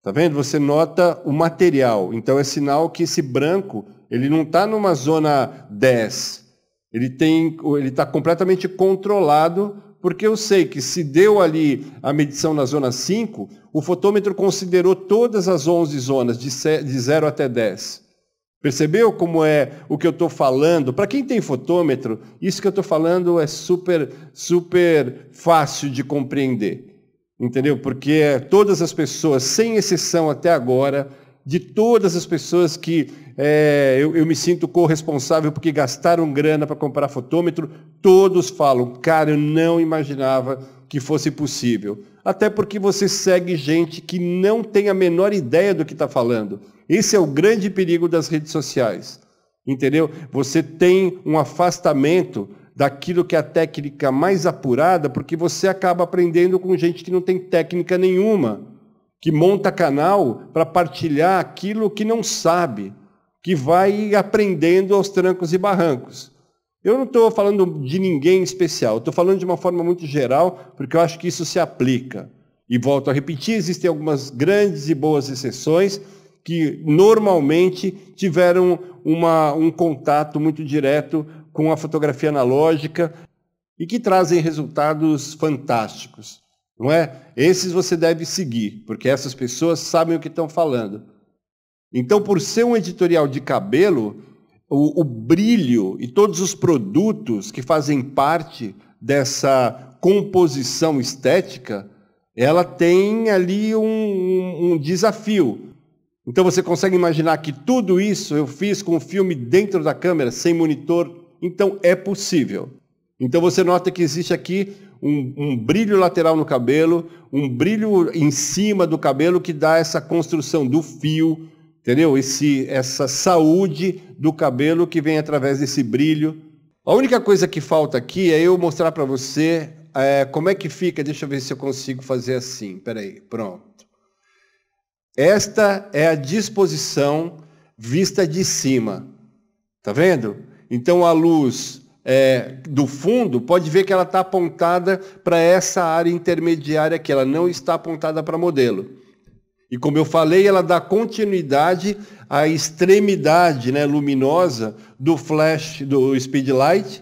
Tá vendo? Você nota o material. Então é sinal que esse branco, ele não está numa zona 10. Ele tem, ele está completamente controlado porque eu sei que se deu ali a medição na zona 5, o fotômetro considerou todas as 11 zonas, de 0 até 10. Percebeu como é o que eu estou falando? Para quem tem fotômetro, isso que eu estou falando é super, super fácil de compreender. Entendeu? Porque é todas as pessoas, sem exceção até agora, de todas as pessoas que é, eu, eu, me sinto corresponsável porque gastaram grana para comprar fotômetro, todos falam, cara, eu não imaginava que fosse possível. Até porque você segue gente que não tem a menor ideia do que está falando. Esse é o grande perigo das redes sociais. Entendeu? Você tem um afastamento daquilo que é a técnica mais apurada, porque você acaba aprendendo com gente que não tem técnica nenhuma que monta canal para partilhar aquilo que não sabe, que vai aprendendo aos trancos e barrancos. Eu não estou falando de ninguém especial, estou falando de uma forma muito geral, porque eu acho que isso se aplica. E volto a repetir, existem algumas grandes e boas exceções que normalmente tiveram uma, um contato muito direto com a fotografia analógica e que trazem resultados fantásticos. Não é? Esses você deve seguir, porque essas pessoas sabem o que estão falando. Então, por ser um editorial de cabelo, o, o brilho e todos os produtos que fazem parte dessa composição estética, ela tem ali um, um, um desafio. Então você consegue imaginar que tudo isso eu fiz com o filme dentro da câmera, sem monitor? Então é possível. Então você nota que existe aqui um, um, brilho lateral no cabelo, um brilho em cima do cabelo que dá essa construção do fio, entendeu? Esse, essa saúde do cabelo que vem através desse brilho. A única coisa que falta aqui é eu mostrar para você é, como é que fica. Deixa eu ver se eu consigo fazer assim. Peraí, pronto. Esta é a disposição vista de cima. Tá vendo? Então a luz é, do fundo, pode ver que ela está apontada para essa área intermediária que ela não está apontada para modelo. E como eu falei, ela dá continuidade à extremidade né, luminosa do flash, do speedlight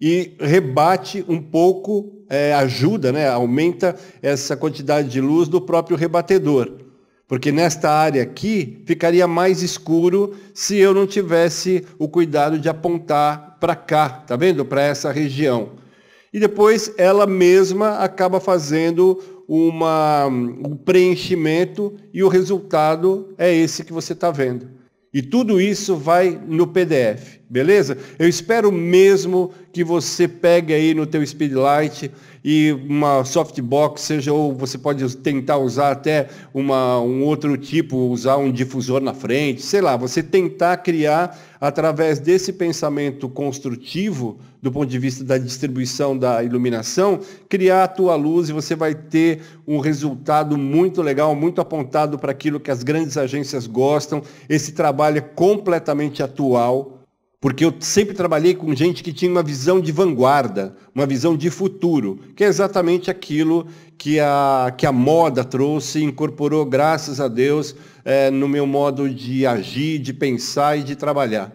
e rebate um pouco, é, ajuda, né, aumenta essa quantidade de luz do próprio rebatedor. Porque nesta área aqui ficaria mais escuro se eu não tivesse o cuidado de apontar para cá, tá vendo? Para essa região. E depois ela mesma acaba fazendo uma, um preenchimento e o resultado é esse que você está vendo. E tudo isso vai no PDF. Beleza? Eu espero mesmo que você pegue aí no teu Speedlight e uma softbox, seja ou você pode tentar usar até uma, um outro tipo, usar um difusor na frente, sei lá, você tentar criar através desse pensamento construtivo do ponto de vista da distribuição da iluminação, criar a tua luz e você vai ter um resultado muito legal, muito apontado para aquilo que as grandes agências gostam. Esse trabalho é completamente atual porque eu sempre trabalhei com gente que tinha uma visão de vanguarda, uma visão de futuro, que é exatamente aquilo que a, que a moda trouxe, e incorporou, graças a Deus, é, no meu modo de agir, de pensar e de trabalhar.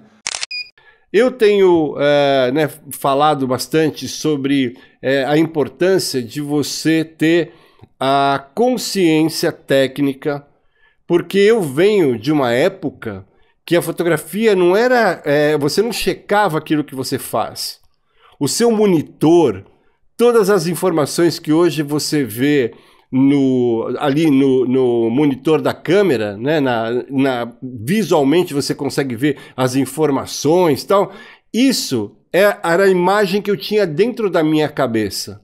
Eu tenho é, né, falado bastante sobre é, a importância de você ter a consciência técnica, porque eu venho de uma época que a fotografia não era. É, você não checava aquilo que você faz. O seu monitor, todas as informações que hoje você vê no, ali no, no monitor da câmera, né, na, na, visualmente você consegue ver as informações tal. Isso é, era a imagem que eu tinha dentro da minha cabeça.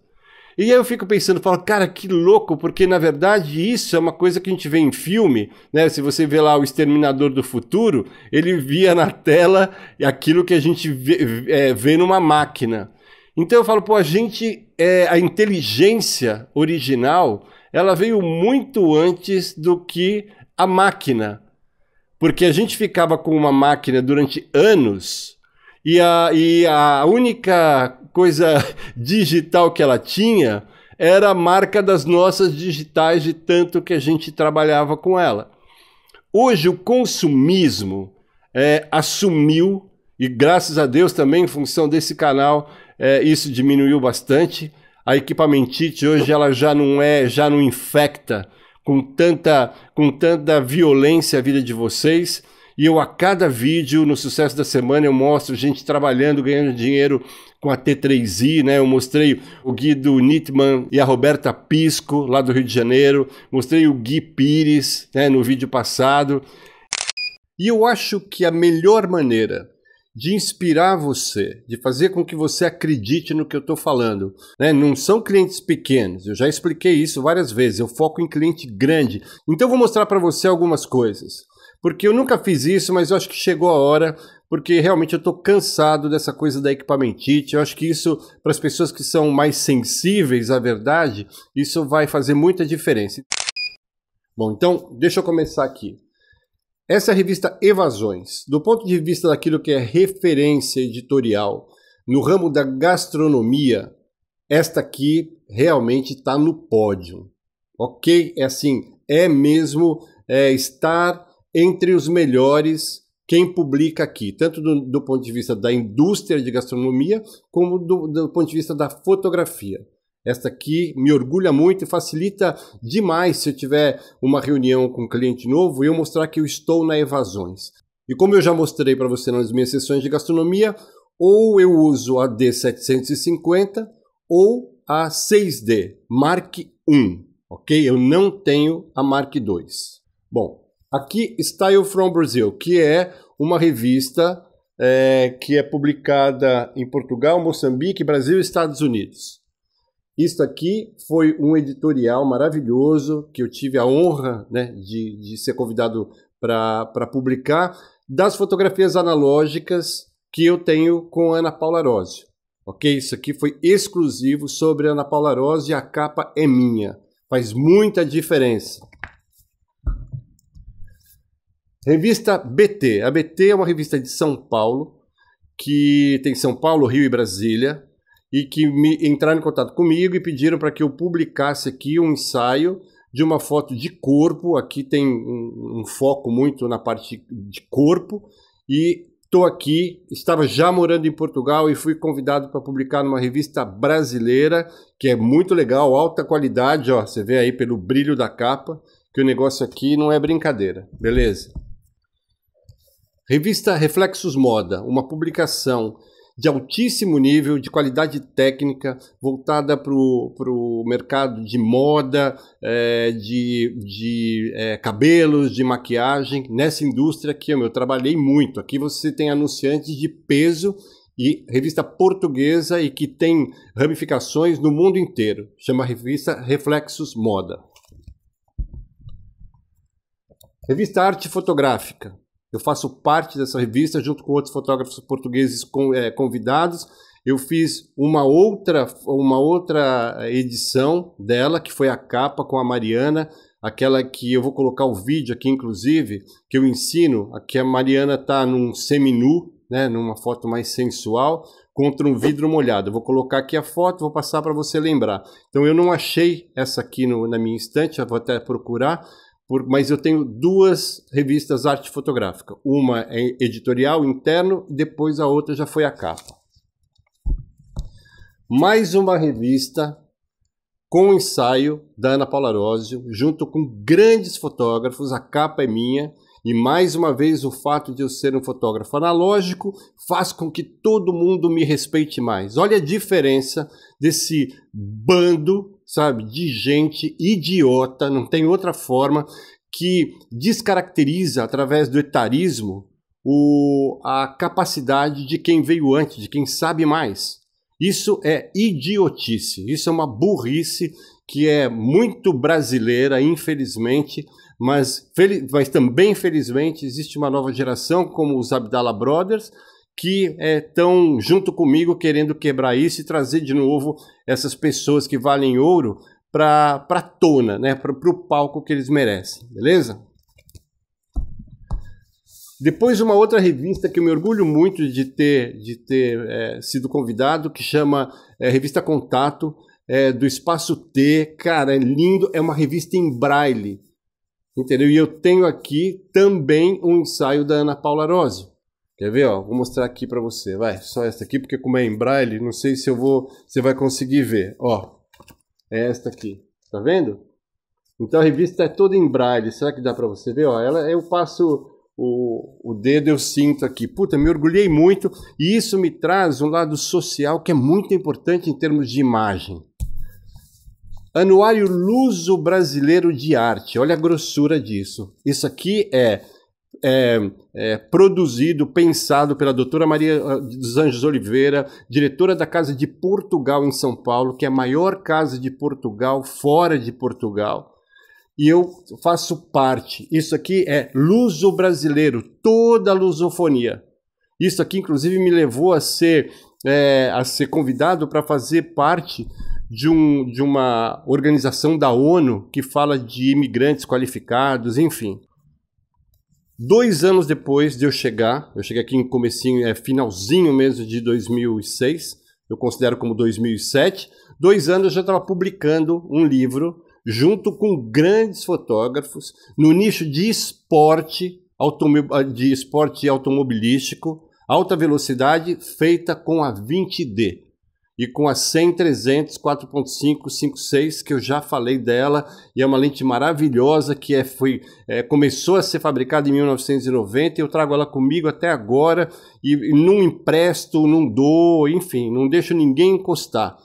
E aí eu fico pensando, falo, cara, que louco, porque na verdade isso é uma coisa que a gente vê em filme, né? Se você vê lá o Exterminador do Futuro, ele via na tela aquilo que a gente vê, é, vê numa máquina. Então eu falo, pô, a gente, é, a inteligência original, ela veio muito antes do que a máquina. Porque a gente ficava com uma máquina durante anos e a, e a única coisa digital que ela tinha era a marca das nossas digitais de tanto que a gente trabalhava com ela. Hoje o consumismo é, assumiu, e graças a Deus também, em função desse canal, é, isso diminuiu bastante. A equipamentite hoje ela já não é, já não infecta com tanta, com tanta violência a vida de vocês. E eu, a cada vídeo, no sucesso da semana, eu mostro gente trabalhando, ganhando dinheiro com a T3i, né? Eu mostrei o Guido Nitman e a Roberta Pisco, lá do Rio de Janeiro. Mostrei o Gui Pires, né, no vídeo passado. E eu acho que a melhor maneira de inspirar você, de fazer com que você acredite no que eu estou falando. Né? Não são clientes pequenos, eu já expliquei isso várias vezes, eu foco em cliente grande. Então vou mostrar para você algumas coisas porque eu nunca fiz isso, mas eu acho que chegou a hora, porque realmente eu estou cansado dessa coisa da equipamentite. Eu acho que isso, para as pessoas que são mais sensíveis à verdade, isso vai fazer muita diferença. Bom, então deixa eu começar aqui. Essa é a revista Evasões. Do ponto de vista daquilo que é referência editorial no ramo da gastronomia, esta aqui realmente está no pódio. Ok? É assim, é mesmo é, estar entre os melhores quem publica aqui, tanto do, do ponto de vista da indústria de gastronomia, como do, do ponto de vista da fotografia. Esta aqui me orgulha muito e facilita demais se eu tiver uma reunião com um cliente novo e eu mostrar que eu estou na Evasões. E como eu já mostrei para você nas minhas sessões de gastronomia, ou eu uso a D750 ou a 6D Mark 1, ok? Eu não tenho a Mark 2. Bom, Aqui, está o from Brazil, que é uma revista é, que é publicada em Portugal, Moçambique, Brasil e Estados Unidos. Isto aqui foi um editorial maravilhoso que eu tive a honra né, de, de ser convidado para publicar, das fotografias analógicas que eu tenho com Ana Paula Rose. Ok? Isso aqui foi exclusivo sobre Ana Paula Rose e a capa é minha. Faz muita diferença. Revista BT. A BT é uma revista de São Paulo, que tem São Paulo, Rio e Brasília, e que me, entraram em contato comigo e pediram para que eu publicasse aqui um ensaio de uma foto de corpo. Aqui tem um, um foco muito na parte de corpo. E estou aqui, estava já morando em Portugal e fui convidado para publicar numa revista brasileira, que é muito legal, alta qualidade, ó, você vê aí pelo brilho da capa, que o negócio aqui não é brincadeira. Beleza? Revista Reflexos Moda, uma publicação de altíssimo nível, de qualidade técnica, voltada para o mercado de moda, é, de, de é, cabelos, de maquiagem, nessa indústria que eu, eu trabalhei muito. Aqui você tem anunciantes de peso e revista portuguesa e que tem ramificações no mundo inteiro. Chama a revista Reflexos Moda. Revista Arte Fotográfica. Eu faço parte dessa revista junto com outros fotógrafos portugueses é, convidados. Eu fiz uma outra, uma outra edição dela, que foi a capa com a Mariana, aquela que eu vou colocar o vídeo aqui, inclusive, que eu ensino, aqui a Mariana está num seminu, né, numa foto mais sensual, contra um vidro molhado. Eu vou colocar aqui a foto, vou passar para você lembrar. Então eu não achei essa aqui no, na minha estante, eu vou até procurar, por, mas eu tenho duas revistas arte fotográfica. Uma é editorial interno, depois a outra já foi a capa. Mais uma revista com ensaio da Ana Paula Arósio, junto com grandes fotógrafos, a capa é minha. E mais uma vez, o fato de eu ser um fotógrafo analógico faz com que todo mundo me respeite mais. Olha a diferença desse bando sabe, de gente idiota, não tem outra forma, que descaracteriza através do etarismo o, a capacidade de quem veio antes, de quem sabe mais. Isso é idiotice, isso é uma burrice que é muito brasileira, infelizmente, mas, mas também, infelizmente existe uma nova geração, como os Abdallah Brothers, que estão é, junto comigo querendo quebrar isso e trazer de novo essas pessoas que valem ouro para a tona, né? para o palco que eles merecem, beleza? Depois uma outra revista que eu me orgulho muito de ter, de ter é, sido convidado, que chama é, Revista Contato, é, do Espaço T. Cara, é lindo, é uma revista em braille, entendeu? E eu tenho aqui também um ensaio da Ana Paula Rosio Quer ver, ó? Vou mostrar aqui para você. Vai, só esta aqui, porque como é em braille, não sei se eu vou, você vai conseguir ver. Ó, é esta aqui. Tá vendo? Então a revista é toda em braille. Será que dá para você ver? Ó, ela, eu passo o, o dedo, eu sinto aqui. Puta, me orgulhei muito. E isso me traz um lado social que é muito importante em termos de imagem. Anuário Luso Brasileiro de Arte. Olha a grossura disso. Isso aqui é é, é, produzido, pensado pela doutora Maria ah, dos Anjos Oliveira, diretora da Casa de Portugal em São Paulo, que é a maior casa de Portugal fora de Portugal. E eu faço parte. Isso aqui é luso brasileiro, toda a lusofonia. Isso aqui, inclusive, me levou a ser, é, a ser convidado para fazer parte de, um, de uma organização da ONU que fala de imigrantes qualificados, enfim. Dois anos depois de eu chegar, eu cheguei aqui em comecinho, é, finalzinho mesmo de 2006, eu considero como 2007, dois anos eu já estava publicando um livro junto com grandes fotógrafos no nicho de esporte, ah, de esporte automobilístico, alta velocidade feita com a 20D e com a 100 300 4.5 6 que eu já falei dela e é uma lente maravilhosa que é foi é, começou a ser fabricada em 1990 e eu trago ela comigo até agora e, e não empresto, não dou, enfim, não deixo ninguém encostar.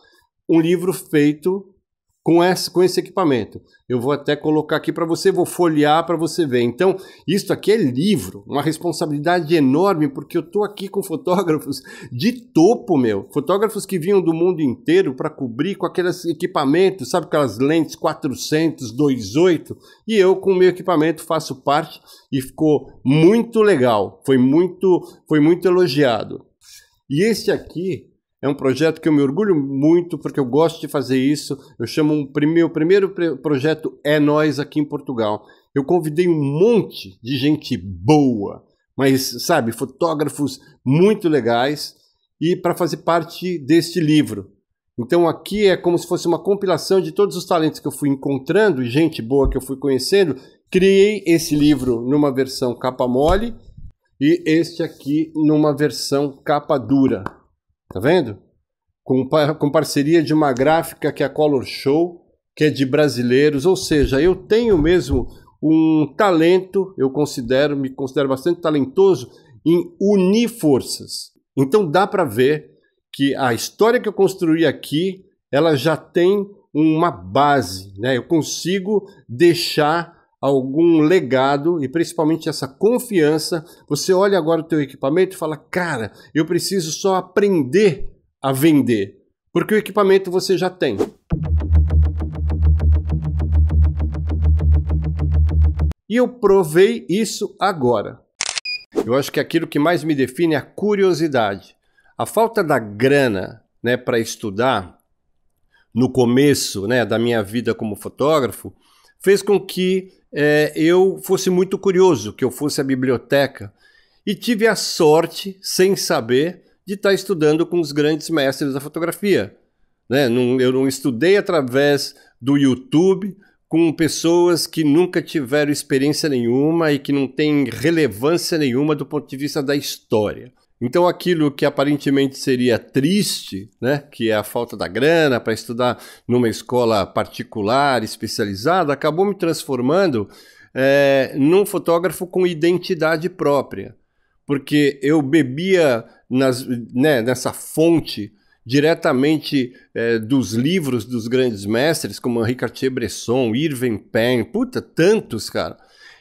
Um livro feito com esse, com esse equipamento. Eu vou até colocar aqui para você, vou folhear para você ver. Então, isso aqui é livro, uma responsabilidade enorme, porque eu estou aqui com fotógrafos de topo, meu. Fotógrafos que vinham do mundo inteiro para cobrir com aqueles equipamentos, sabe, aquelas lentes 400, 28, e eu com o meu equipamento faço parte e ficou muito legal. Foi muito, foi muito elogiado. E esse aqui é um projeto que eu me orgulho muito porque eu gosto de fazer isso. Eu chamo um primeiro, o primeiro projeto É Nós aqui em Portugal. Eu convidei um monte de gente boa, mas sabe, fotógrafos muito legais e para fazer parte deste livro. Então aqui é como se fosse uma compilação de todos os talentos que eu fui encontrando e gente boa que eu fui conhecendo. Criei esse livro numa versão capa mole e este aqui numa versão capa dura. Tá vendo? Com, com parceria de uma gráfica que é a Color Show, que é de brasileiros, ou seja, eu tenho mesmo um talento, eu considero, me considero bastante talentoso em unir forças. Então dá para ver que a história que eu construí aqui, ela já tem uma base, né? Eu consigo deixar algum legado e principalmente essa confiança. Você olha agora o teu equipamento e fala: "Cara, eu preciso só aprender a vender", porque o equipamento você já tem. E eu provei isso agora. Eu acho que aquilo que mais me define é a curiosidade. A falta da grana, né, para estudar no começo, né, da minha vida como fotógrafo, fez com que é, eu fosse muito curioso, que eu fosse à biblioteca e tive a sorte, sem saber, de estar estudando com os grandes mestres da fotografia. Né? Não, eu não estudei através do YouTube com pessoas que nunca tiveram experiência nenhuma e que não têm relevância nenhuma do ponto de vista da história. Então, aquilo que aparentemente seria triste, né, que é a falta da grana para estudar numa escola particular, especializada, acabou me transformando é, num fotógrafo com identidade própria, porque eu bebia nas, né, nessa fonte diretamente é, dos livros dos grandes mestres, como Henri Cartier-Bresson, Irving Penn, puta, tantos, cara.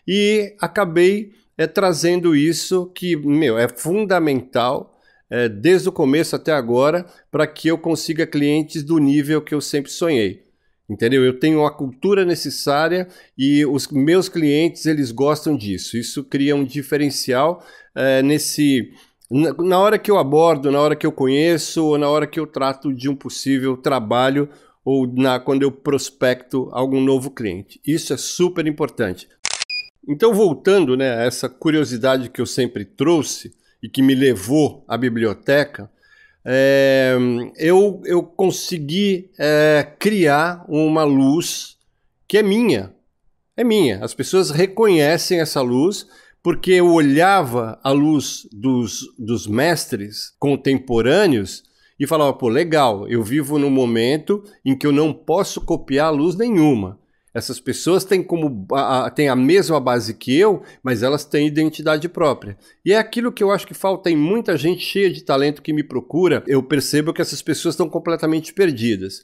E acabei é trazendo isso que, meu, é fundamental é, desde o começo até agora para que eu consiga clientes do nível que eu sempre sonhei. Entendeu? Eu tenho a cultura necessária e os meus clientes eles gostam disso. Isso cria um diferencial é, nesse na hora que eu abordo, na hora que eu conheço ou na hora que eu trato de um possível trabalho ou na, quando eu prospecto algum novo cliente. Isso é super importante. Então, voltando né, a essa curiosidade que eu sempre trouxe e que me levou à biblioteca, é, eu, eu consegui é, criar uma luz que é minha. É minha. As pessoas reconhecem essa luz porque eu olhava a luz dos, dos mestres contemporâneos e falava, pô, legal, eu vivo num momento em que eu não posso copiar luz nenhuma. Essas pessoas têm como a, têm a mesma base que eu, mas elas têm identidade própria. E é aquilo que eu acho que falta em muita gente cheia de talento que me procura. Eu percebo que essas pessoas estão completamente perdidas.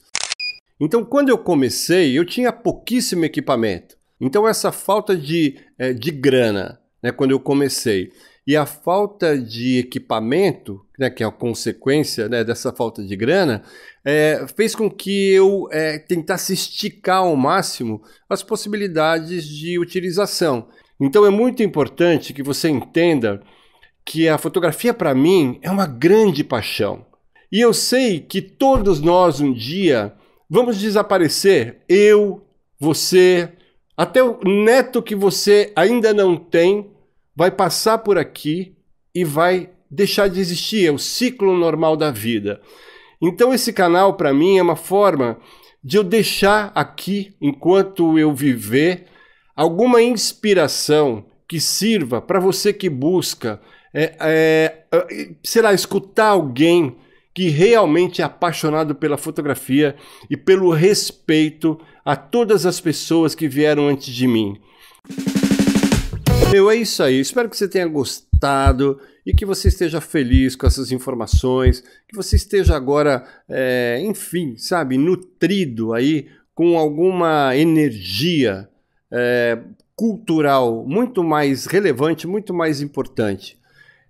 Então, quando eu comecei, eu tinha pouquíssimo equipamento. Então, essa falta de, é, de grana, né, quando eu comecei, e a falta de equipamento, né, que é a consequência né, dessa falta de grana, é, fez com que eu é, tentasse esticar ao máximo as possibilidades de utilização. Então é muito importante que você entenda que a fotografia para mim é uma grande paixão. E eu sei que todos nós um dia vamos desaparecer, eu, você, até o neto que você ainda não tem vai passar por aqui e vai deixar de existir, é o ciclo normal da vida. Então esse canal para mim é uma forma de eu deixar aqui enquanto eu viver alguma inspiração que sirva para você que busca, é, é, é, sei lá, escutar alguém que realmente é apaixonado pela fotografia e pelo respeito a todas as pessoas que vieram antes de mim. Meu, é isso aí. Espero que você tenha gostado resultado e que você esteja feliz com essas informações, que você esteja agora, é, enfim, sabe, nutrido aí com alguma energia é, cultural muito mais relevante, muito mais importante.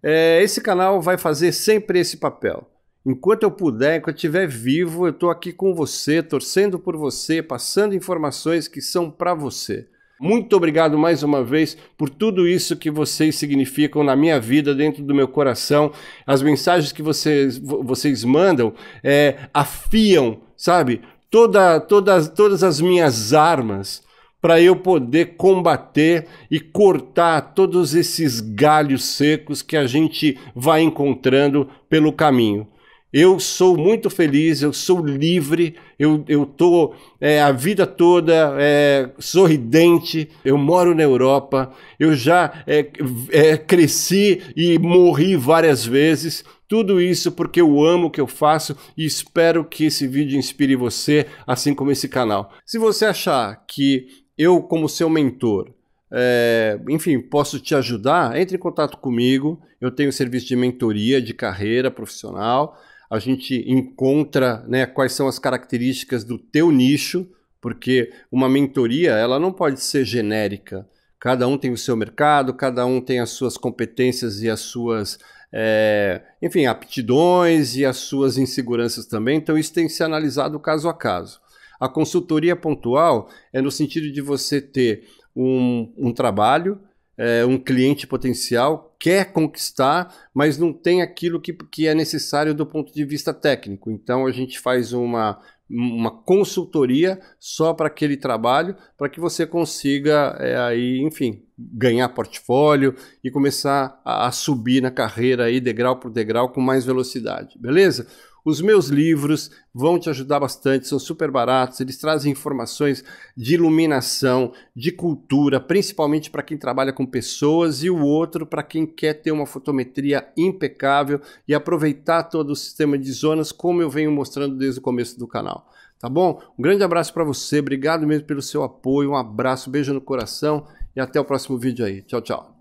É, esse canal vai fazer sempre esse papel. Enquanto eu puder, enquanto eu estiver vivo, eu estou aqui com você, torcendo por você, passando informações que são para você. Muito obrigado mais uma vez por tudo isso que vocês significam na minha vida, dentro do meu coração. As mensagens que vocês, vocês mandam é, afiam, sabe, toda, todas, todas as minhas armas para eu poder combater e cortar todos esses galhos secos que a gente vai encontrando pelo caminho. Eu sou muito feliz, eu sou livre, eu, eu tô é, a vida toda é, sorridente, eu moro na Europa, eu já é, é, cresci e morri várias vezes. Tudo isso porque eu amo o que eu faço e espero que esse vídeo inspire você, assim como esse canal. Se você achar que eu, como seu mentor, é, enfim, posso te ajudar, entre em contato comigo. Eu tenho serviço de mentoria de carreira profissional a gente encontra né, quais são as características do teu nicho, porque uma mentoria ela não pode ser genérica. Cada um tem o seu mercado, cada um tem as suas competências e as suas, é, enfim, aptidões e as suas inseguranças também. Então isso tem que ser analisado caso a caso. A consultoria pontual é no sentido de você ter um, um trabalho é, um cliente potencial quer conquistar, mas não tem aquilo que, que é necessário do ponto de vista técnico. Então a gente faz uma, uma consultoria só para aquele trabalho, para que você consiga é, aí, enfim, ganhar portfólio e começar a, a subir na carreira aí degrau por degrau com mais velocidade, beleza? Os meus livros vão te ajudar bastante, são super baratos, eles trazem informações de iluminação, de cultura, principalmente para quem trabalha com pessoas, e o outro para quem quer ter uma fotometria impecável e aproveitar todo o sistema de zonas, como eu venho mostrando desde o começo do canal. Tá bom? Um grande abraço para você, obrigado mesmo pelo seu apoio, um abraço, um beijo no coração e até o próximo vídeo aí. Tchau, tchau.